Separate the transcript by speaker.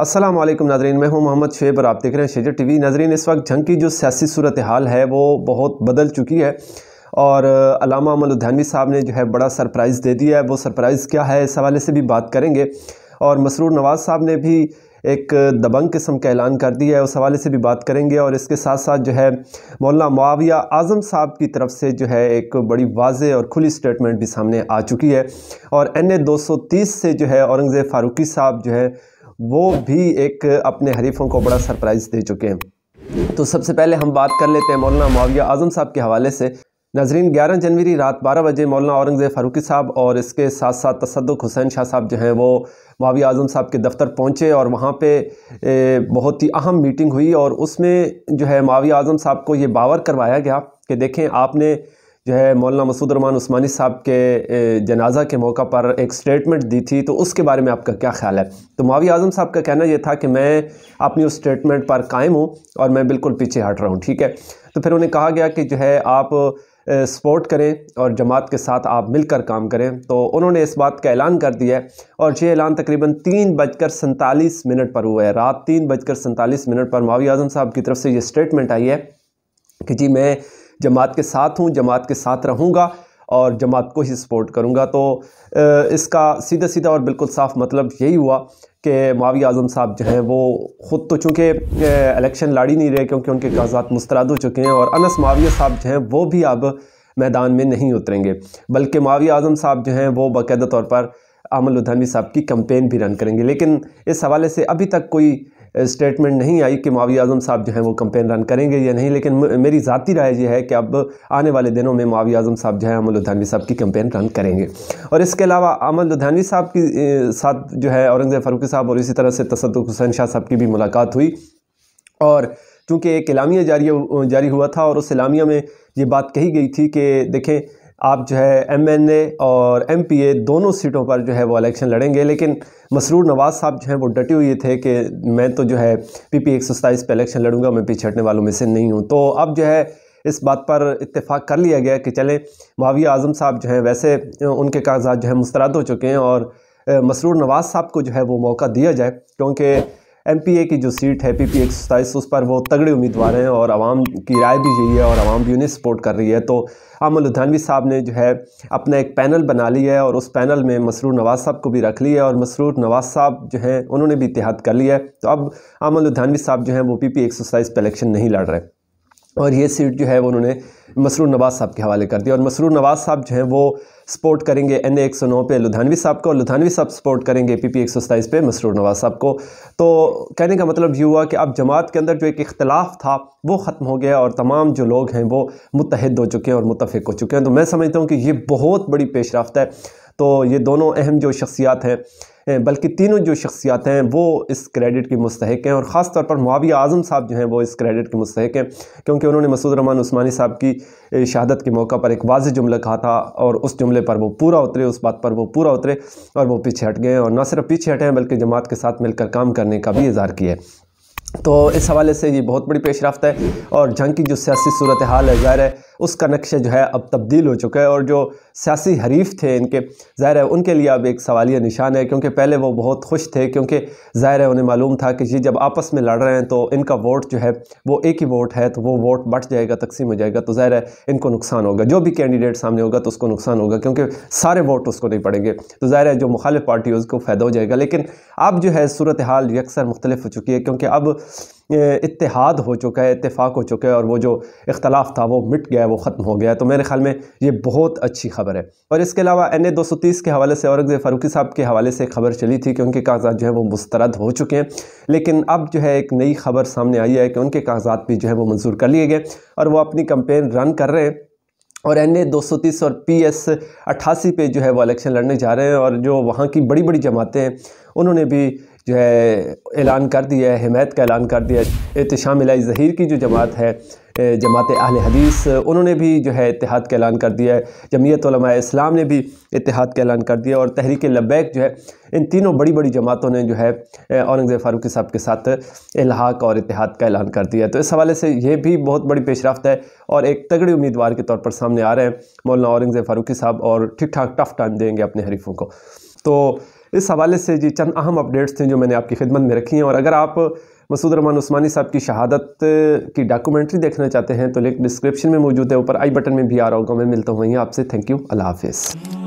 Speaker 1: असलम नाजरीन मैं हूं मोहम्मद शेब और आप देख रहे हैं शेजर टीवी नाजरीन इस वक्त जंग की जो सियासी सूरत हाल है वो बहुत बदल चुकी है और अलामा उद्यानवी साहब ने जो है बड़ा सरप्राइज़ दे दिया है वो सरप्राइज़ क्या है इस हवाले से भी बात करेंगे और मसरूर नवाज़ साहब ने भी एक दबंग किस्म का ऐलान कर दिया है उस हवाले से भी बात करेंगे और इसके साथ साथ जो है मौलाना मुआविया आज़म साहब की तरफ से जो है एक बड़ी वाज और खुली स्टेटमेंट भी सामने आ चुकी है और एन ए दो सौ तीस से जो है औरंगज़ेब फ़ारूकी साहब जो है वो भी एक अपने हरीफों को बड़ा सरप्राइज़ दे चुके हैं तो सबसे पहले हम बात कर लेते हैं मौलाना माविया आज़म साहब के हवाले से नजरीन 11 जनवरी रात 12 बजे मौलाना औरंगज़ेब फ़ारूकी साहब और इसके साथ साथ तसदक हुसैन शाह साहब जो हैं वो माविया आज़म साहब के दफ्तर पहुँचे और वहाँ पे बहुत ही अहम मीटिंग हुई और उसमें जो है माविया आज़म साहब को ये बावर करवाया गया कि देखें आपने जो है मौलाना मसूद रमान उस्मानी साहब के जनाजा के मौका पर एक स्टेटमेंट दी थी तो उसके बारे में आपका क्या ख्याल है तो मावी आजम साहब का कहना यह था कि मैं अपनी उस स्टेटमेंट पर कायम हूँ और मैं बिल्कुल पीछे हट रहा हूँ ठीक है तो फिर उन्हें कहा गया कि जो है आप सपोर्ट करें और जमात के साथ आप मिलकर काम करें तो उन्होंने इस बात का ऐलान कर दिया है और ये ऐलान तकरीबन तीन बजकर सैंतालीस मिनट पर हुआ है रात तीन बजकर सैंतालीस मिनट पर मावी आजम साहब की तरफ से ये स्टेटमेंट आई है कि जी मैं जमात के साथ हूँ जमात के साथ रहूँगा और जमात को ही सपोर्ट करूँगा तो इसका सीधा सीधा और बिल्कुल साफ मतलब यही हुआ कि मावी आज़म साहब जो हैं वो ख़ुद तो चूँकि इलेक्शन लाड़ी नहीं रहे क्योंकि उनके कागजात मुस्तरद हो चुके हैं और अनस माविया साहब जो हैं वो भी अब मैदान में नहीं उतरेंगे बल्कि मावी आज़म साहब जो हैं वो बाकायदा तौर पर अमल उधानी साहब की कंपेन भी रन करेंगे लेकिन इस हवाले से अभी तक कोई स्टेटमेंट नहीं आई कि मावी आजम साहब जो हैं वो कंपेन रन करेंगे या नहीं लेकिन मेरी ज़ाती राय यह है कि अब आने वाले दिनों में मावी आजम साहब जो है अमल उधानवी साहब की कंपेन रन करेंगे और इसके अलावा अमल उधानवी साहब की साथ जो है औरंगज़ेब फ़ारूकी साहब और इसी तरह से तसद हुसैन शाह साहब की भी मुलाकात हुई और चूँकि एक इलामिया जारी जारी हुआ था और उस इलामिया में ये बात कही गई थी कि देखें आप जो है एमएनए और एमपीए दोनों सीटों पर जो है वो इलेक्शन लड़ेंगे लेकिन मसरूर नवाज़ साहब जो हैं वो डटे हुए थे कि मैं तो जो है पीपी एक सौ सत्ताईस पर इलेक्शन लड़ूंगा मैं पीछे हटने वालों में से नहीं हूँ तो अब जो है इस बात पर इत्तेफाक कर लिया गया कि चलें माविया आजम साहब जो हैं वैसे उनके कागजात जो है मुस्तरद हो चुके हैं और मसरूर नवाज़ साहब को जो है वो मौका दिया जाए क्योंकि एम की जो सीट है पी पी एक सताईस उस पर वो तगड़े उम्मीदवार हैं और आवाम की राय भी यही है और आवाम भी उन्हें सपोर्ट कर रही है तो अमल उधानवी साहब ने जो है अपना एक पैनल बना लिया है और उस पैनल में मसरूर नवाज साहब को भी रख लिया है और मसरूर नवाज साहब जो हैं उन्होंने भी इतिहाद कर लिया है तो अब आम उधानवी साहब जो हैं वो पी पी एक सौ पर इलेक्शन नहीं लड़ रहे और ये सीट जो है उन्होंने मसरूर नवाज़ साहब के हवाले कर दी और मसरूर नवाज़ साहब जो हैं वो सपोर्ट करेंगे एन ए एक सौ नौ पर लुधानवी साहब को और लुधानवी साहब सपोर्ट करेंगे पी पी एक सौ सताईस पर मसरूर नवाज़ साहब को तो कहने का मतलब ये हुआ कि अब जमात के अंदर जो एक इख्तलाफ था वो ख़त्म हो गया और तमाम जो लोग हैं वो मुतहद हो चुके हैं और मुतफ़ हो चुके हैं तो मैं समझता हूँ कि ये बहुत बड़ी पेश रफ्त है तो ये दोनों अहम जो शख्सियात हैं बल्कि तीनों जो शख्सियात हैं वो इस क्रेडिट की मुस्तक हैं और ख़ास तौर पर मुआविया आज़म साहब जो हैं वो इस क्रेडिट के मुस्तक हैं क्योंकि उन्होंने मसूद रमान उस्मानी साहब की शहादत के मौका पर एक वाज जुमला कहा था और उस जुमले पर वो पूरा उतरे उस बात पर वो पूरा उतरे और वो पीछे हट गए और ना सिर्फ पीछे हटे हैं बल्कि जमात के साथ मिलकर काम करने का भी इजहार किया है तो इस हवाले से ये बहुत बड़ी पेश रफ्त है और जंग की जो सियासी सूरत हाल है ज़ाहिर है उसका नक्शे जो है अब तब्दील हो चुका है और जो सियासी हरीफ थे इनके ज़ाहिर है उनके लिए अब एक सवालिया निशान है क्योंकि पहले वो बहुत खुश थे क्योंकि ज़ाहिर है उन्हें मालूम था कि ये जब आपस में लड़ रहे हैं तो इनका वोट जो है वो एक ही वोट है तो वो वोट बट जाएगा तकसीम हो जाएगा तो ज़ाहिर है इनको नुकसान होगा जो भी कैंडिडेट सामने होगा तो उसको नुकसान होगा क्योंकि सारे वोट उसको नहीं पड़ेंगे तो ज़ाहिर है जो मुखालिफ पार्टी है उसको फ़ायदा हो जाएगा लेकिन अब जो है सूरत हाल यकसर मुख्तलिफ हो चुकी है क्योंकि अब इतिहाद हो चुका है इतफ़ाक़ हो चुका है और वो जो इख्तलाफ था वो मिट गया वो ख़त्म हो गया तो मेरे ख्याल में ये बहुत अच्छी खबर है और इसके अलावा एन ए दो सौ तीस के हवाले से औरंगज़ेब फ़ारूकी साहब के हवाले से खबर चली थी कि उनके कागजात जो है वो मुस्तरद हो चुके हैं लेकिन अब जो है एक नई खबर सामने आई है कि उनके कागजात भी जो है वो मंजूर कर लिए गए और वह अपनी कंपेन रन कर रहे हैं और एन ए दो सौ तीस और पी एस अट्ठासी पे जो है वो इलेक्शन लड़ने जा रहे हैं और जो वहाँ की बड़ी बड़ी जमातें हैं उन्होंने भी जो है ऐलान कर दिया है हिमायत का ऐलान कर दिया एहतशाम लाई ज़हीर की जो जमात है जमात अहल हदीस उन्होंने भी जो है इतिहाद का ऐलान कर दिया है जमीयत इस्लाम ने भी इतिहाद का ऐलान कर दिया और तहरीक लबैक जो है इन तीनों बड़ी बड़ी जमातों ने जो है औरंगज़ेब फ़ारूक साहब के साथ इलाहाक और इतिहाद का ऐलान कर दिया तो इस हवाले से ये भी बहुत बड़ी पेशरफ है और एक तगड़े उम्मीदवार के तौर पर सामने आ रहे हैं मौलाना औरंगज़ेब फ़ारूकी साहब और ठीक ठाक टफ टाइम देंगे अपने हरीफों को तो इस हवाले से जी चंद अहम अपडेट्स थे जो मैंने आपकी खिदमत में रखी हैं और अगर आप मसूद रमान उस्मानी साहब की शहादत की डॉक्यूमेंट्री देखना चाहते हैं तो लिंक डिस्क्रिप्शन में मौजूद है ऊपर आई बटन में भी आ रहा होगा मैं मिलता हूँ वहीं आपसे थैंक यू अल्लाह हाफिज़